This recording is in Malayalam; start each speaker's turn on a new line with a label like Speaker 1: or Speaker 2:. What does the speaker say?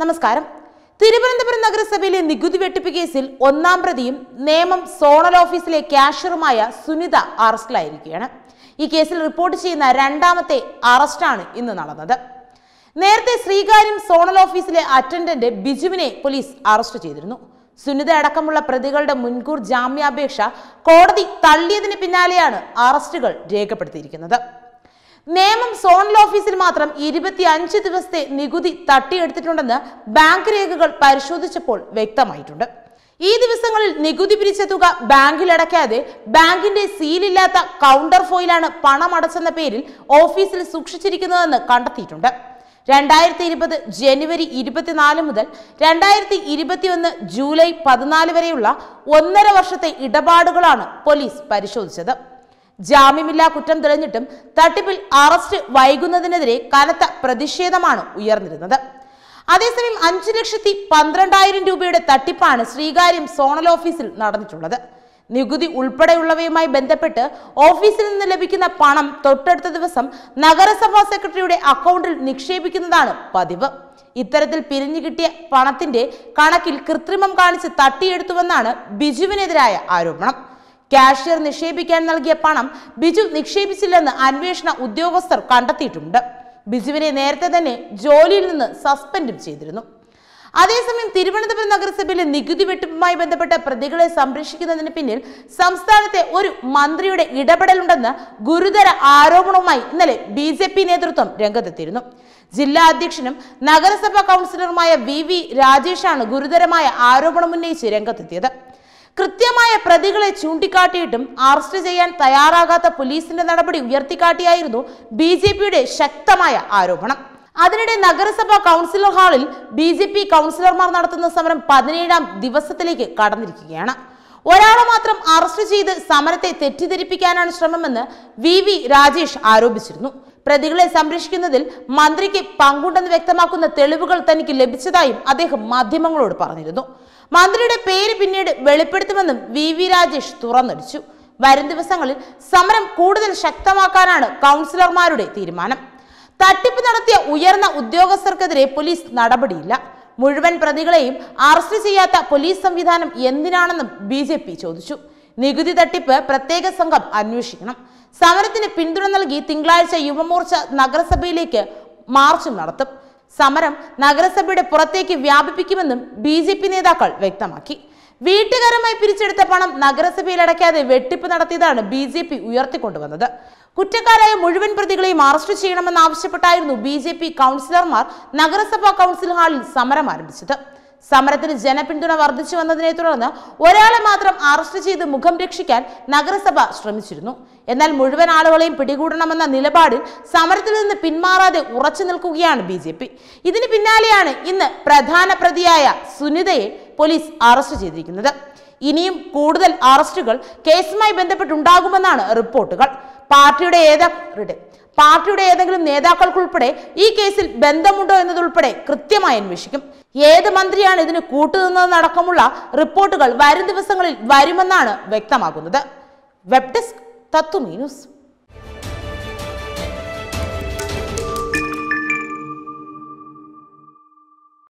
Speaker 1: നമസ്കാരം തിരുവനന്തപുരം നഗരസഭയിലെ നികുതി വെട്ടിപ്പ് കേസിൽ ഒന്നാം പ്രതിയും നേമം സോണൽ ഓഫീസിലെ ക്യാഷറുമായ സുനിത അറസ്റ്റിലായിരിക്കുകയാണ് ഈ കേസിൽ റിപ്പോർട്ട് ചെയ്യുന്ന രണ്ടാമത്തെ അറസ്റ്റാണ് ഇന്ന് നടന്നത് നേരത്തെ ശ്രീകാര്യം സോണൽ ഓഫീസിലെ അറ്റൻഡന്റ് ബിജുവിനെ പോലീസ് അറസ്റ്റ് ചെയ്തിരുന്നു സുനിത അടക്കമുള്ള പ്രതികളുടെ മുൻകൂർ ജാമ്യാപേക്ഷ കോടതി തള്ളിയതിന് പിന്നാലെയാണ് അറസ്റ്റുകൾ രേഖപ്പെടുത്തിയിരിക്കുന്നത് നേമം സോണൽ ഓഫീസിൽ മാത്രം ഇരുപത്തി അഞ്ച് ദിവസത്തെ നികുതി തട്ടിയെടുത്തിട്ടുണ്ടെന്ന് ബാങ്ക് രേഖകൾ പരിശോധിച്ചപ്പോൾ വ്യക്തമായിട്ടുണ്ട് ഈ ദിവസങ്ങളിൽ നികുതി പിരിച്ച തുക ബാങ്കിൽ അടയ്ക്കാതെ ബാങ്കിന്റെ സീലില്ലാത്ത കൗണ്ടർ ഫോയിലാണ് പണം അടച്ചെന്ന പേരിൽ ഓഫീസിൽ സൂക്ഷിച്ചിരിക്കുന്നതെന്ന് കണ്ടെത്തിയിട്ടുണ്ട് രണ്ടായിരത്തി ഇരുപത് ജനുവരി ഇരുപത്തിനാല് മുതൽ രണ്ടായിരത്തി ഇരുപത്തിയൊന്ന് ജൂലൈ പതിനാല് വരെയുള്ള ഒന്നര വർഷത്തെ ഇടപാടുകളാണ് പോലീസ് പരിശോധിച്ചത് ജാമ്യമില്ലാ കുറ്റം തെളിഞ്ഞിട്ടും തട്ടിപ്പിൽ അറസ്റ്റ് വൈകുന്നതിനെതിരെ കനത്ത പ്രതിഷേധമാണ് ഉയർന്നിരുന്നത് അതേസമയം അഞ്ചു ലക്ഷത്തി പന്ത്രണ്ടായിരം രൂപയുടെ തട്ടിപ്പാണ് ശ്രീകാര്യം സോണൽ ഓഫീസിൽ നടന്നിട്ടുള്ളത് നികുതി ഉൾപ്പെടെയുള്ളവയുമായി ബന്ധപ്പെട്ട് ഓഫീസിൽ നിന്ന് ലഭിക്കുന്ന പണം തൊട്ടടുത്ത ദിവസം നഗരസഭാ സെക്രട്ടറിയുടെ അക്കൗണ്ടിൽ നിക്ഷേപിക്കുന്നതാണ് പതിവ് ഇത്തരത്തിൽ പിരിഞ്ഞു കിട്ടിയ പണത്തിന്റെ കണക്കിൽ കൃത്രിമം കാണിച്ച് തട്ടിയെടുത്തുവെന്നാണ് ബിജുവിനെതിരായ ആരോപണം കാഷ്യർ നിക്ഷേപിക്കാൻ നൽകിയ പണം ബിജു നിക്ഷേപിച്ചില്ലെന്ന് അന്വേഷണ ഉദ്യോഗസ്ഥർ കണ്ടെത്തിയിട്ടുണ്ട് ബിജുവിനെ നേരത്തെ തന്നെ ജോലിയിൽ നിന്ന് സസ്പെൻഡും ചെയ്തിരുന്നു അതേസമയം തിരുവനന്തപുരം നഗരസഭയിലെ നികുതി വെട്ടിപ്പുമായി ബന്ധപ്പെട്ട പ്രതികളെ സംരക്ഷിക്കുന്നതിന് പിന്നിൽ സംസ്ഥാനത്തെ ഒരു മന്ത്രിയുടെ ഇടപെടലുണ്ടെന്ന് ഗുരുതര ആരോപണവുമായി ഇന്നലെ ബി ജെ പി നേതൃത്വം രംഗത്തെത്തിയിരുന്നു ജില്ലാ അധ്യക്ഷനും നഗരസഭാ കൗൺസിലറുമായ വി വി രാജേഷാണ് ഗുരുതരമായ ആരോപണം ഉന്നയിച്ച് രംഗത്തെത്തിയത് കൃത്യമായ പ്രതികളെ ചൂണ്ടിക്കാട്ടിയിട്ടും അറസ്റ്റ് ചെയ്യാൻ തയ്യാറാകാത്ത പോലീസിന്റെ നടപടി ഉയർത്തിക്കാട്ടിയായിരുന്നു ബി ജെ പിയുടെ ശക്തമായ ആരോപണം അതിനിടെ നഗരസഭാ കൗൺസിലർ ഹാളിൽ ബി ജെ പി കൗൺസിലർമാർ നടത്തുന്ന സമരം പതിനേഴാം ദിവസത്തിലേക്ക് കടന്നിരിക്കുകയാണ് ഒരാളെ മാത്രം അറസ്റ്റ് ചെയ്ത് സമരത്തെ തെറ്റിദ്ധരിപ്പിക്കാനാണ് ശ്രമമെന്ന് വി വി രാജേഷ് ആരോപിച്ചിരുന്നു പ്രതികളെ സംരക്ഷിക്കുന്നതിൽ മന്ത്രിക്ക് പങ്കുണ്ടെന്ന് വ്യക്തമാക്കുന്ന തെളിവുകൾ തനിക്ക് ലഭിച്ചതായും അദ്ദേഹം മാധ്യമങ്ങളോട് പറഞ്ഞിരുന്നു മന്ത്രിയുടെ പേര് പിന്നീട് വെളിപ്പെടുത്തുമെന്നും വി വി രാജേഷ് തുറന്നടിച്ചു വരും ദിവസങ്ങളിൽ സമരം കൂടുതൽ ശക്തമാക്കാനാണ് കൗൺസിലർമാരുടെ തീരുമാനം തട്ടിപ്പ് നടത്തിയ ഉയർന്ന ഉദ്യോഗസ്ഥർക്കെതിരെ പോലീസ് നടപടിയില്ല മുഴുവൻ പ്രതികളെയും അറസ്റ്റ് ചെയ്യാത്ത പോലീസ് സംവിധാനം എന്തിനാണെന്നും ബി ജെ പി ചോദിച്ചു നികുതി തട്ടിപ്പ് പ്രത്യേക സംഘം അന്വേഷിക്കണം സമരത്തിന് പിന്തുണ നൽകി തിങ്കളാഴ്ച യുവമോർച്ച നഗരസഭയിലേക്ക് മാർച്ചും നടത്തും സമരം നഗരസഭയുടെ പുറത്തേക്ക് വ്യാപിപ്പിക്കുമെന്നും ബി ജെ പി നേതാക്കൾ വ്യക്തമാക്കി വീട്ടുകാരുമായി പിരിച്ചെടുത്ത പണം നഗരസഭയിൽ അടയ്ക്കാതെ വെട്ടിപ്പ് നടത്തിയതാണ് ബി ജെ പി ഉയർത്തിക്കൊണ്ടുവന്നത് കുറ്റക്കാരായ മുഴുവൻ പ്രതികളെയും അറസ്റ്റ് ചെയ്യണമെന്നാവശ്യപ്പെട്ടായിരുന്നു ബി ജെ പി കൗൺസിലർമാർ നഗരസഭാ കൗൺസിൽ ഹാളിൽ സമരം ആരംഭിച്ചത് സമരത്തിന് ജനപിന്തുണ വർദ്ധിച്ചു വന്നതിനെ തുടർന്ന് ഒരാളെ മാത്രം അറസ്റ്റ് ചെയ്ത് മുഖം രക്ഷിക്കാൻ നഗരസഭ ശ്രമിച്ചിരുന്നു എന്നാൽ മുഴുവൻ ആളുകളെയും പിടികൂടണമെന്ന നിലപാടിൽ സമരത്തിൽ നിന്ന് പിന്മാറാതെ ഉറച്ചു നിൽക്കുകയാണ് ബി ജെ പി ഇതിന് പിന്നാലെയാണ് ഇന്ന് പ്രധാന പ്രതിയായ സുനിതയെ പോലീസ് അറസ്റ്റ് ചെയ്തിരിക്കുന്നത് ഇനിയും കൂടുതൽ അറസ്റ്റുകൾ കേസുമായി ബന്ധപ്പെട്ടുണ്ടാകുമെന്നാണ് റിപ്പോർട്ടുകൾ പാർട്ടിയുടെ ഏതാ പാർട്ടിയുടെ ഏതെങ്കിലും നേതാക്കൾക്കുൾപ്പെടെ ഈ കേസിൽ ബന്ധമുണ്ടോ എന്നതുൾപ്പെടെ കൃത്യമായി അന്വേഷിക്കും ഏത് മന്ത്രിയാണ് ഇതിന് കൂട്ടുനിന്നതെന്നടക്കമുള്ള റിപ്പോർട്ടുകൾ വരും ദിവസങ്ങളിൽ വരുമെന്നാണ് വ്യക്തമാകുന്നത് വെബ് ഡെസ്ക് തത്വമീ ന്യൂസ്